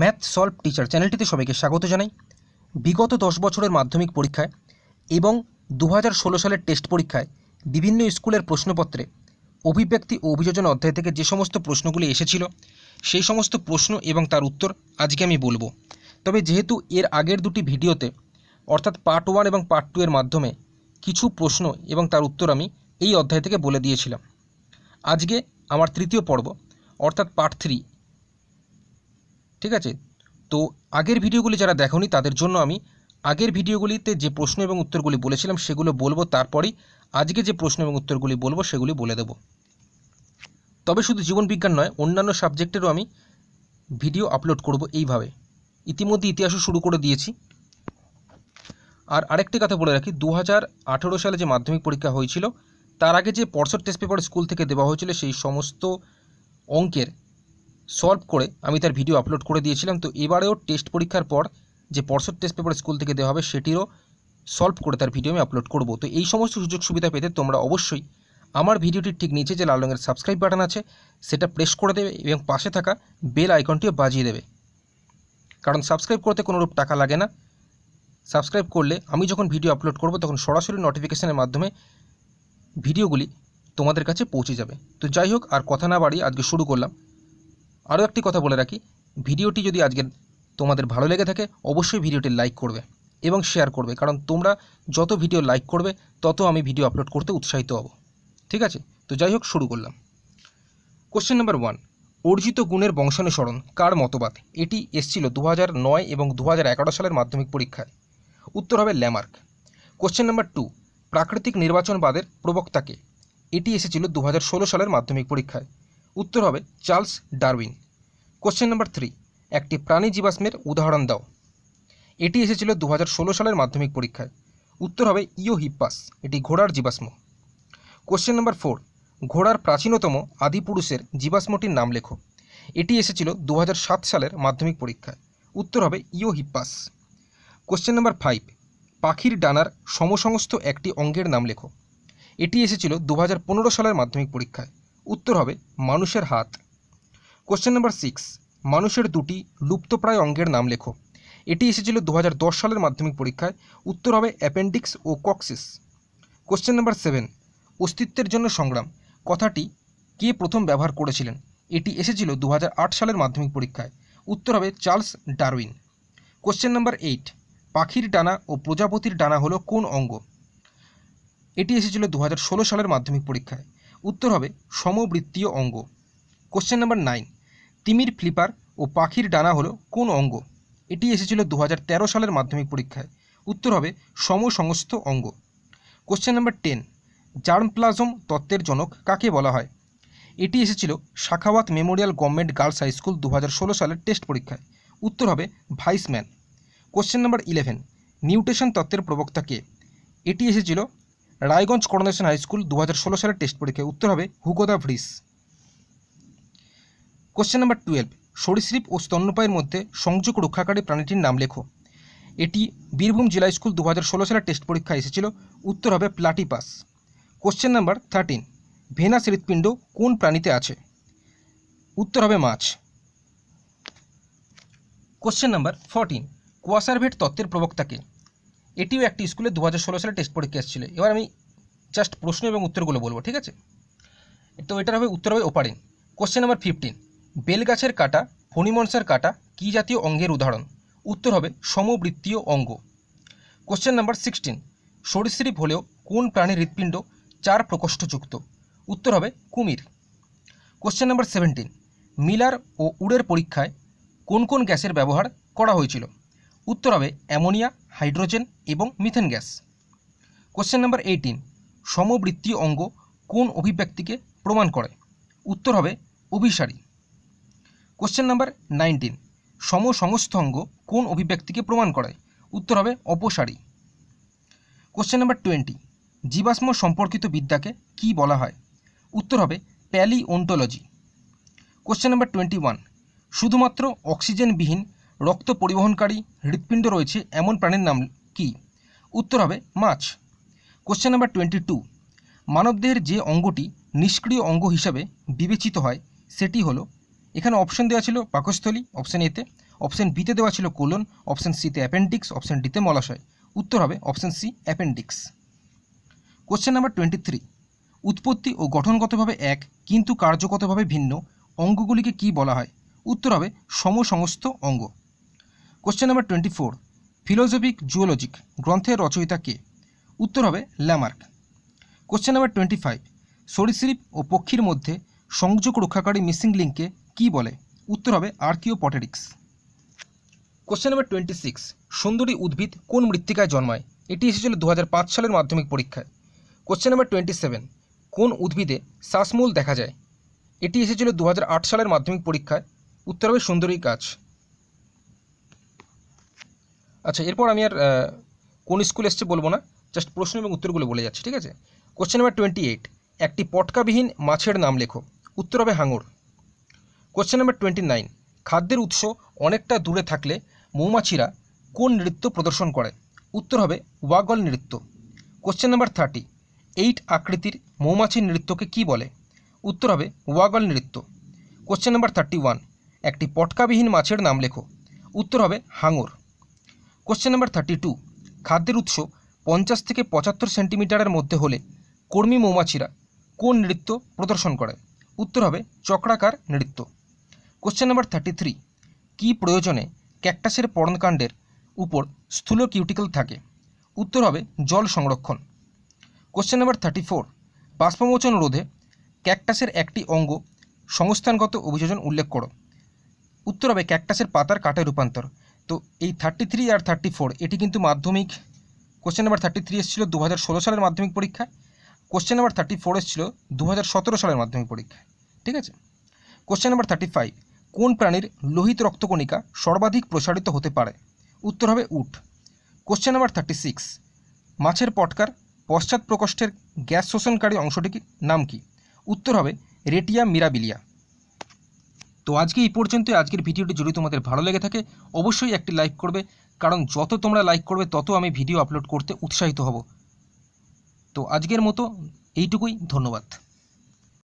math solve teacher চ্যানেলটিতে সবাইকে স্বাগত জানাই বিগত দশ বছরের মাধ্যমিক পরীক্ষায় এবং দু সালের টেস্ট পরীক্ষায় বিভিন্ন স্কুলের প্রশ্নপত্রে অভিব্যক্তি ও অভিযোজন অধ্যায় থেকে যে সমস্ত প্রশ্নগুলি এসেছিল সেই সমস্ত প্রশ্ন এবং তার উত্তর আজকে আমি বলবো তবে যেহেতু এর আগের দুটি ভিডিওতে অর্থাৎ পার্ট ওয়ান এবং পার্ট টু এর মাধ্যমে কিছু প্রশ্ন এবং তার উত্তর আমি এই অধ্যায় থেকে বলে দিয়েছিলাম আজকে আমার তৃতীয় পর্ব অর্থাৎ পার্ট থ্রি ঠিক আছে তো আগের ভিডিওগুলি যারা দেখনি তাদের জন্য আমি আগের ভিডিওগুলিতে যে প্রশ্ন এবং উত্তরগুলি বলেছিলাম সেগুলো বলবো তারপরেই আজকে যে প্রশ্ন এবং উত্তরগুলি বলবো সেগুলি বলে দেব তবে শুধু জীবনবিজ্ঞান নয় অন্যান্য সাবজেক্টেরও আমি ভিডিও আপলোড করব এইভাবে ইতিমধ্যে ইতিহাসও শুরু করে দিয়েছি আর আরেকটি কথা বলে রাখি দু সালে যে মাধ্যমিক পরীক্ষা হয়েছিল তার আগে যে পর্ষদ টেস্ট পেপার স্কুল থেকে দেওয়া হয়েছিল সেই সমস্ত অঙ্কের সলভ করে আমি তার ভিডিও আপলোড করে দিয়েছিলাম তো এবারেও টেস্ট পরীক্ষার পর যে পর্ষদ টেস্ট পেপার স্কুল থেকে দেওয়া হবে সেটিরও সলভ করে তার ভিডিও আমি আপলোড করব তো এই সমস্ত সুযোগ সুবিধা পেতে তোমরা অবশ্যই আমার ভিডিওটির ঠিক নিচে যে লাল রঙের সাবস্ক্রাইব বাটন আছে সেটা প্রেস করে দেবে এবং পাশে থাকা বেল আইকনটিও বাজিয়ে দেবে কারণ সাবস্ক্রাইব করতে কোনোরূপ টাকা লাগে না সাবস্ক্রাইব করলে আমি যখন ভিডিও আপলোড করব তখন সরাসরি নোটিফিকেশানের মাধ্যমে ভিডিওগুলি তোমাদের কাছে পৌঁছে যাবে তো যাই হোক আর কথা না বাড়িয়ে আজকে শুরু করলাম আরও একটি কথা বলে রাখি ভিডিওটি যদি আজকের তোমাদের ভালো লেগে থাকে অবশ্যই ভিডিওটি লাইক করবে এবং শেয়ার করবে কারণ তোমরা যত ভিডিও লাইক করবে তত আমি ভিডিও আপলোড করতে উৎসাহিত হব ঠিক আছে তো যাই হোক শুরু করলাম কোশ্চেন নাম্বার ওয়ান অর্জিত গুণের বংশানুসরণ কার মতবাদ এটি এসছিল দু নয় এবং দু সালের মাধ্যমিক পরীক্ষায় উত্তর হবে ল্যামার্ক কোশ্চেন নাম্বার টু প্রাকৃতিক নির্বাচনবাদের প্রবক্তাকে এটি এসেছিল দু সালের মাধ্যমিক পরীক্ষায় উত্তর হবে Charles Darwin question number three একটি প্রাণী জীবাশ্মের উদাহরণ দাও এটি এসেছিল দু সালের মাধ্যমিক পরীক্ষায় উত্তর হবে ইও হিপ্পাস এটি ঘোড়ার জীবাশ্ম কোশ্চেন নাম্বার ফোর ঘোড়ার প্রাচীনতম আদিপুরুষের জীবাশ্মটির নাম লেখো এটি এসেছিল দু সালের মাধ্যমিক পরীক্ষায় উত্তর হবে ইও হিপ্পাস কোশ্চেন নাম্বার ফাইভ পাখির ডানার সমসংস্থ একটি অঙ্গের নাম লেখো এটি এসেছিল দু সালের মাধ্যমিক পরীক্ষায় উত্তর হবে মানুষের হাত কোশ্চেন নাম্বার সিক্স মানুষের দুটি লুপ্তপ্রায় অঙ্গের নাম লেখো এটি এসেছিল দু সালের মাধ্যমিক পরীক্ষায় উত্তর হবে অ্যাপেন্ডিক্স ও কক্সিস কোশ্চেন নাম্বার সেভেন অস্তিত্বের জন্য সংগ্রাম কথাটি কে প্রথম ব্যবহার করেছিলেন এটি এসেছিল দু সালের মাধ্যমিক পরীক্ষায় উত্তর হবে Charles Darwin question number eight পাখির ডানা ও প্রজাপতির ডানা হলো কোন অঙ্গ এটি এসেছিল দু সালের মাধ্যমিক পরীক্ষায় উত্তর হবে সমবৃত্তীয় অঙ্গ কোশ্চেন নাম্বার নাইন তিমির ফ্লিপার ও পাখির ডানা হলো কোন অঙ্গ এটি এসেছিল দু সালের মাধ্যমিক পরীক্ষায় উত্তর হবে সমসংস্থ অঙ্গ question number ten germplasm তত্ত্বের জনক কাকে বলা হয় এটি এসেছিল Sakhawat memorial government girls high school দু সালের টেস্ট পরীক্ষায় উত্তর হবে Weismann question number eleven mutation তত্ত্বের প্রবক্তা কে এটি এসেছিল রায়গঞ্জ করোনেশন হাই স্কুল দু সালের টেস্ট পরীক্ষায় উত্তর হবে Hugo de Vries question number twelve সরীসৃপ ও স্তন্যপায়ের মধ্যে সংযোগ রক্ষাকারী প্রাণীটির নাম লেখো এটি বীরভূম জেলা স্কুল দু সালের টেস্ট পরীক্ষা এসেছিল উত্তর হবে platypus question number thirteen venous হৃৎপিণ্ড কোন প্রাণীতে আছে উত্তর হবে মাছ কোশ্চেন নাম্বার ফোরটিন কোয়াসারভেট তত্ত্বের প্রবক্তাকে এটিও একটি স্কুলে দু সালে টেস্ট পরীক্ষা এসেছিল এবার আমি জাস্ট প্রশ্ন এবং উত্তরগুলো বলবো ঠিক আছে তো এটার হবে উত্তর হবে ওপারিং কোশ্চেন নাম্বার ফিফটিন বেলগাছের কাটা ফণিমনসার কাটা কী জাতীয় অঙ্গের উদাহরণ উত্তর হবে সমবৃত্তীয় অঙ্গ কোশ্চেন নাম্বার সিক্সটিন সরীসৃপ হলেও কোন প্রাণীর হৃৎপিণ্ড চার প্রকোষ্ঠযুক্ত উত্তর হবে কুমির কোশ্চেন নাম্বার সেভেন্টিন মিলার ও উড়ের পরীক্ষায় কোন কোন গ্যাসের ব্যবহার করা হয়েছিল উত্তর হবে অ্যামোনিয়া হাইড্রোজেন এবং methane gas question number eighteen সমবৃত্তীয় অঙ্গ কোন অভিব্যক্তিকে প্রমাণ করে উত্তর হবে অভিসারী কোশ্চেন নাম্বার নাইনটিন সমসংস্থ অঙ্গ কোন অভিব্যক্তিকে প্রমাণ করে উত্তর হবে অপসারী কোশ্চেন নাম্বার টোয়েন্টি জীবাশ্ম সম্পর্কিত বিদ্যাকে কি বলা হয় উত্তর হবে palaeontology question number twenty one শুধুমাত্র অক্সিজেনবিহীন রক্ত পরিবহনকারী হৃৎপিণ্ড রয়েছে এমন প্রাণীর নাম কি উত্তর হবে মাছ কোশ্চেন নাম্বার টোয়েন্টি টু মানবদেহের যে অঙ্গটি নিষ্ক্রিয় অঙ্গ হিসাবে বিবেচিত হয় সেটি হলো এখানে অপশন দেওয়া ছিল পাকস্থলী অপশন এতে অপশন বিতে দেওয়া ছিল কোলন অপশন সিতে অ্যাপেন্ডিক্স অপশন ডিতে মলাশয় উত্তর হবে option C appendix question number twenty three উৎপত্তি ও গঠনগতভাবে এক কিন্তু কার্যগতভাবে ভিন্ন অঙ্গগুলিকে কি বলা হয় উত্তর হবে সমসংস্থ অঙ্গ question number twenty four Philosophie Zoologique গ্রন্থের রচয়িতা কে উত্তর হবে Lamarck question number twenty five সরীসৃপ ও পক্ষীর মধ্যে সংযোগ রক্ষাকারী মিসিং লিঙ্ককে কী বলে উত্তর হবে Archaeopteryx question number twenty six সুন্দরী উদ্ভিদ কোন মৃত্তিকায় জন্মায় এটি এসেছিল দু সালের মাধ্যমিক পরীক্ষায় কোশ্চেন নাম্বার টোয়েন্টি সেভেন কোন উদ্ভিদে শ্বাসমূল দেখা যায় এটি এসেছিল দু সালের মাধ্যমিক পরীক্ষায় উত্তর হবে সুন্দরী গাছ আচ্ছা এরপর আমি আর কোন স্কুল এসছে বলবো না জাস্ট প্রশ্ন এবং উত্তরগুলো বলে যাচ্ছি ঠিক আছে কোশ্চেন নাম্বার টোয়েন্টি এইট একটি পটকাবিহীন মাছের নাম লেখো উত্তর হবে হাঙর কোশ্চেন নাম্বার টোয়েন্টি নাইন খাদ্যের উৎস অনেকটা দূরে থাকলে মৌমাছিরা কোন নৃত্য প্রদর্শন করে উত্তর হবে ওয়াগল নৃত্য কোশ্চেন নাম্বার থার্টি এইট আকৃতির মৌমাছির নৃত্যকে কি বলে উত্তর হবে ওয়াগল নৃত্য কোশ্চেন নাম্বার থার্টি ওয়ান একটি পটকাবিহীন মাছের নাম লেখো উত্তর হবে হাঙর কোশ্চেন নাম্বার থার্টি টু খাদ্যের উৎস পঞ্চাশ থেকে পঁচাত্তর সেন্টিমিটারের মধ্যে হলে কর্মী মৌমাছিরা কোন নৃত্য প্রদর্শন করে উত্তর হবে চক্রাকার নৃত্য কোশ্চেন নাম্বার থার্টি থ্রি কী প্রয়োজনে ক্যাকটাসের পর্ণকাণ্ডের উপর স্থূল কিউটিকল থাকে উত্তর হবে জল সংরক্ষণ কোশ্চেন নাম্বার থার্টি ফোর বাষ্পমোচন রোধে ক্যাকটাসের একটি অঙ্গ সংস্থানগত অভিযোজন উল্লেখ করো উত্তর হবে ক্যাকটাসের পাতার কাটে রূপান্তর তো এই থার্টি থ্রি আর থার্টি ফোর এটি কিন্তু মাধ্যমিক কোশ্চেন নাম্বার থার্টি থ্রি এসেছিল দু হাজার ষোলো সালের মাধ্যমিক পরীক্ষায় কোশ্চেন নাম্বার থার্টি ফোর এসেছিল দু হাজার সতেরো সালের মাধ্যমিক পরীক্ষায় ঠিক আছে কোশ্চেন নাম্বার থার্টি ফাইভ কোন প্রাণীর লোহিত রক্তকণিকা সর্বাধিক প্রসারিত হতে পারে উত্তর হবে উট কোশ্চেন নাম্বার থার্টি সিক্স মাছের পটকার পশ্চাৎ প্রকোষ্ঠের গ্যাস শোষণকারী অংশটির নাম কি উত্তর হবে রেটিয়া মিরাবিলিয়া তো আজকে এই পর্যন্তই আজকের ভিডিওটি যদি তোমাদের ভালো লেগে থাকে অবশ্যই একটি লাইক করবে কারণ যত তোমরা লাইক করবে তত আমি ভিডিও আপলোড করতে উৎসাহিত হব তো আজকের মতো এইটুকুই ধন্যবাদ